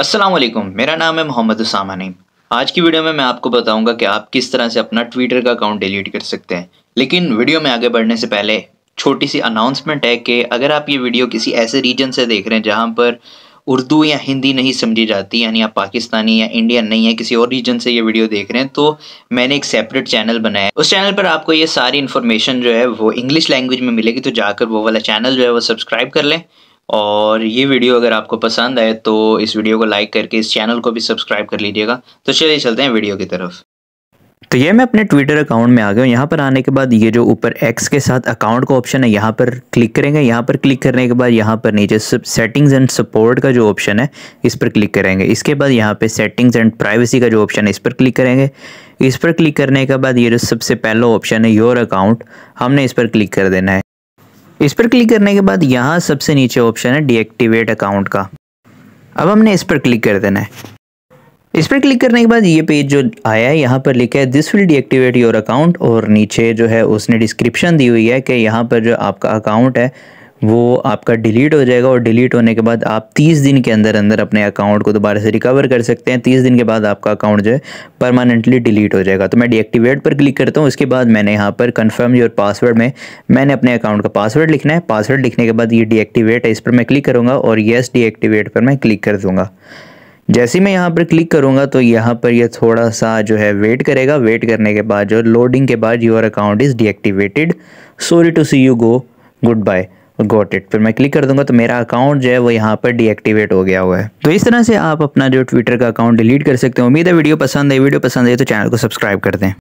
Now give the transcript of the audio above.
अस्सलाम वालेकुम मेरा नाम है मोहम्मद उसामा नईम आज की वीडियो में मैं आपको बताऊंगा कि आप किस तरह से अपना ट्विटर का अकाउंट डिलीट कर सकते हैं लेकिन वीडियो में आगे बढ़ने से पहले छोटी सी अनाउंसमेंट है कि अगर आप ये वीडियो किसी ऐसे रीजन से देख रहे हैं जहाँ पर उर्दू या हिंदी नहीं समझी जाती यानी आप पाकिस्तानी या इंडियन नहीं है किसी और रीजन से ये वीडियो देख रहे हैं तो मैंने एक सेपरेट चैनल बनाया है उस चैनल पर आपको ये सारी इन्फॉर्मेशन जो है वो इंग्लिश लैंग्वेज में मिलेगी तो जाकर वो वाला चैनल जो है वो सब्सक्राइब कर लें और ये वीडियो अगर आपको पसंद आए तो इस वीडियो को लाइक करके इस चैनल को भी सब्सक्राइब कर लीजिएगा तो चलिए चलते हैं वीडियो की तरफ तो ये मैं अपने ट्विटर अकाउंट में आ गया हूँ यहाँ पर आने के बाद ये जो ऊपर एक्स के साथ अकाउंट का ऑप्शन है यहाँ पर क्लिक करेंगे यहाँ पर क्लिक करने के बाद यहाँ पर नीचे सेटिंग्स एंड सपोर्ट का जो ऑप्शन है इस पर क्लिक करेंगे इसके बाद यहाँ पे सेटिंग्स एंड प्राइवेसी का जो ऑप्शन है इस पर क्लिक करेंगे इस पर क्लिक करने के बाद ये जो सबसे पहला ऑप्शन है योर अकाउंट हमने इस पर क्लिक कर देना है इस पर क्लिक करने के बाद यहाँ सबसे नीचे ऑप्शन है डीएक्टिवेट अकाउंट का अब हमने इस पर क्लिक कर देना है इस पर क्लिक करने के बाद ये पेज जो आया है यहाँ पर लिखा है this will deactivate your account और नीचे जो है उसने डिस्क्रिप्शन दी हुई है कि यहाँ पर जो आपका अकाउंट है वो आपका डिलीट हो जाएगा और डिलीट होने के बाद आप 30 दिन के अंदर अंदर अपने अकाउंट को दोबारा से रिकवर कर सकते हैं 30 दिन के बाद आपका अकाउंट जो है परमानेंटली डिलीट हो जाएगा तो मैं डीएक्टिवेट पर क्लिक करता हूँ उसके बाद मैंने यहाँ पर कन्फर्म योर पासवर्ड में मैंने अपने अकाउंट का पासवर्ड लिखना है पासवर्ड लिखने के बाद ये डीएक्टिवेट है इस पर मैं क्लिक करूँगा और येस डीएक्टिवेट पर मैं क्लिक कर दूँगा जैसे मैं यहाँ पर क्लिक करूँगा तो यहाँ पर यह थोड़ा सा जो है वेट करेगा वेट करने के बाद जो लोडिंग के बाद your account is deactivated sorry to see you go good bye got it फिर मैं क्लिक कर दूंगा तो मेरा अकाउंट जो है वो यहाँ पर डीएक्टिवेट हो गया हुआ है तो इस तरह से आप अपना जो ट्विटर का अकाउंट डिलीट कर सकते हैं उम्मीद है वीडियो पसंद है वीडियो पसंद है तो चैनल को सब्सक्राइब कर दें